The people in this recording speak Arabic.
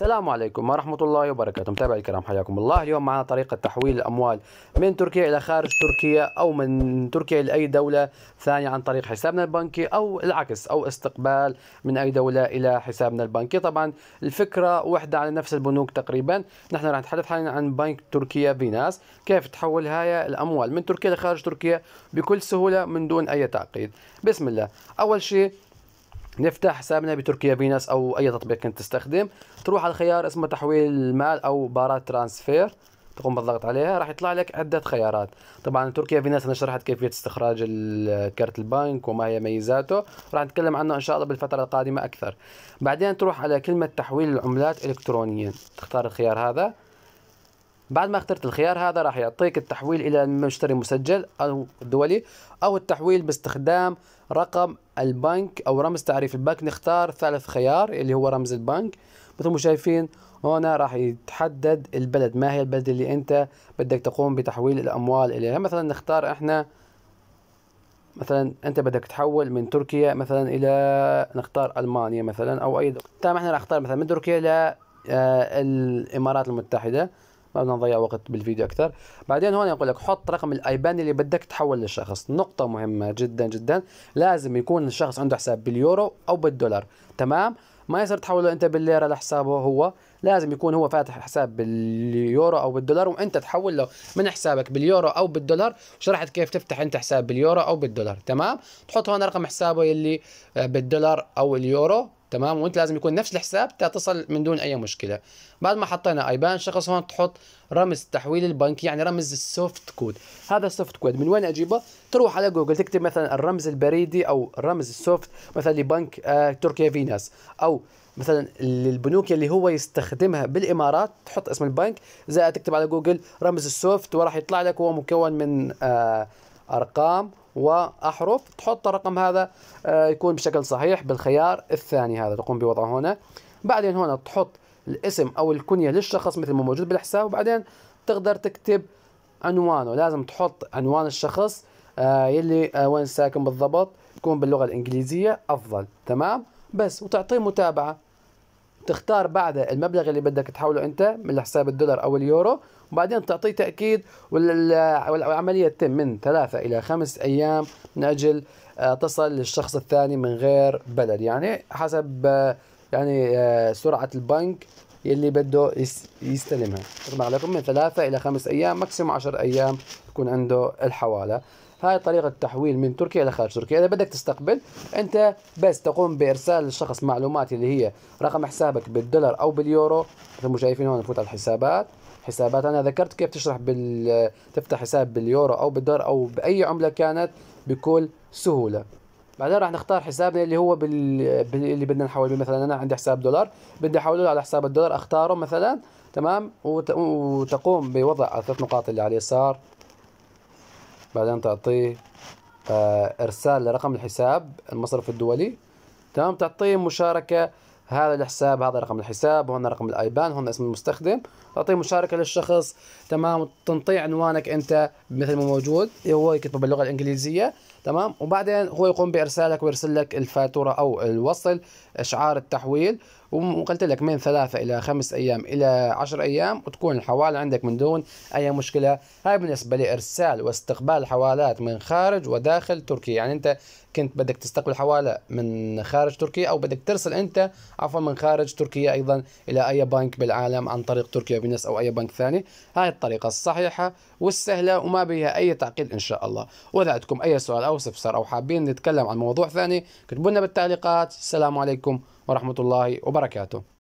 السلام عليكم ورحمة الله وبركاته متابعي الكرام حياكم الله اليوم معنا طريقة تحويل الأموال من تركيا إلى خارج تركيا أو من تركيا إلى أي دولة ثانية عن طريق حسابنا البنكي أو العكس أو استقبال من أي دولة إلى حسابنا البنكي طبعا الفكرة واحدة على نفس البنوك تقريبا نحن راح نتحدث حاليا عن بنك تركيا فيناس كيف تحول هاي الأموال من تركيا لخارج تركيا بكل سهولة من دون أي تعقيد بسم الله أول شيء نفتح حسابنا بتركيا بيناس او اي تطبيق كنت تستخدم تروح على الخيار اسمه تحويل المال او بارات ترانسفير تقوم بالضغط عليها راح يطلع لك عدة خيارات طبعا تركيا فيناس انا شرحت كيفية استخراج كارت البنك وما هي ميزاته راح نتكلم عنه ان شاء الله بالفترة القادمة اكثر بعدين تروح على كلمة تحويل العملات الكترونيا تختار الخيار هذا بعد ما اخترت الخيار هذا راح يعطيك التحويل الى مشتري مسجل او دولي او التحويل باستخدام رقم البنك او رمز تعريف البنك نختار ثالث خيار اللي هو رمز البنك مثل ما شايفين هنا راح يتحدد البلد ما هي البلد اللي انت بدك تقوم بتحويل الاموال اليها مثلا نختار احنا مثلا انت بدك تحول من تركيا مثلا الى نختار المانيا مثلا او اي دولة تمام احنا راح نختار مثلا من تركيا الى آه، الامارات المتحده ما بدنا نضيع وقت بالفيديو اكثر بعدين هون يقول لك حط رقم الايبان اللي بدك تحول للشخص نقطه مهمه جدا جدا لازم يكون الشخص عنده حساب باليورو او بالدولار تمام ما يصير تحوله انت بالليره لحسابه هو لازم يكون هو فاتح حساب باليورو او بالدولار وانت تحول له من حسابك باليورو او بالدولار شرحت كيف تفتح انت حساب باليورو او بالدولار تمام تحط هون رقم حسابه يلي بالدولار او اليورو تمام وانت لازم يكون نفس الحساب تتصل من دون اي مشكله بعد ما حطينا ايبان شخص هون تحط رمز التحويل البنكي يعني رمز السوفت كود هذا السوفت كود من وين اجيبه تروح على جوجل تكتب مثلا الرمز البريدي او رمز السوفت مثلا لبنك آه تركيا فيناس او مثلا للبنوك اللي هو يستخدمها بالامارات تحط اسم البنك زائد تكتب على جوجل رمز السوفت وراح يطلع لك هو مكون من آه أرقام وأحرف تحط الرقم هذا آه، يكون بشكل صحيح بالخيار الثاني هذا تقوم بوضعه هنا بعدين هنا تحط الاسم أو الكنية للشخص مثل ما موجود بالحساب وبعدين تقدر تكتب عنوانه لازم تحط عنوان الشخص آه، يلي آه، وين ساكن بالضبط تكون باللغة الإنجليزية أفضل تمام بس وتعطيه متابعة تختار بعدها المبلغ اللي بدك تحوله انت من حساب الدولار او اليورو وبعدين تعطيه تاكيد والعمليه تتم من ثلاثه الى خمس ايام من اجل آه، تصل للشخص الثاني من غير بلد يعني حسب آه، يعني آه، سرعه البنك اللي بده يستلمها طبعا عليكم من ثلاثة إلى خمس أيام ماكسيموم عشر أيام تكون عنده الحوالة هاي طريقه تحويل من تركيا الى خارج تركيا اذا بدك تستقبل انت بس تقوم بارسال للشخص معلومات اللي هي رقم حسابك بالدولار او باليورو مثل ما شايفين هون نفوت على الحسابات حسابات انا ذكرت كيف تشرح بال تفتح حساب باليورو او بالدولار او باي عمله كانت بكل سهوله بعدين راح نختار حسابنا اللي هو بال... بال... اللي بدنا نحول مثلا انا عندي حساب دولار بدي احوله على حساب الدولار اختاره مثلا تمام وت... وتقوم بوضع الثلاث نقاط اللي على اليسار بعدين تعطيه آه، ارسال لرقم الحساب المصرف الدولي تمام تعطيه مشاركه هذا الحساب هذا رقم الحساب وهنا رقم الايبان هنا اسم المستخدم تعطيه مشاركه للشخص تمام تنطيه عنوانك انت مثل ما موجود هو يكتب باللغه الانجليزيه تمام وبعدين هو يقوم بارسالك ويرسل لك الفاتوره او الوصل اشعار التحويل وقلت لك من ثلاثة إلى خمس أيام إلى عشر أيام وتكون الحوالة عندك من دون أي مشكلة هاي بالنسبة لإرسال واستقبال حوالات من خارج وداخل تركيا يعني أنت كنت بدك تستقبل حوالة من خارج تركيا أو بدك ترسل أنت عفوا من خارج تركيا أيضا إلى أي بنك بالعالم عن طريق تركيا بنس أو أي بنك ثاني هاي الطريقة الصحيحة والسهلة وما بيها أي تعقيد إن شاء الله وإذا عندكم أي سؤال او سبسر او حابين نتكلم عن موضوع ثاني كتبوا لنا بالتعليقات السلام عليكم ورحمه الله وبركاته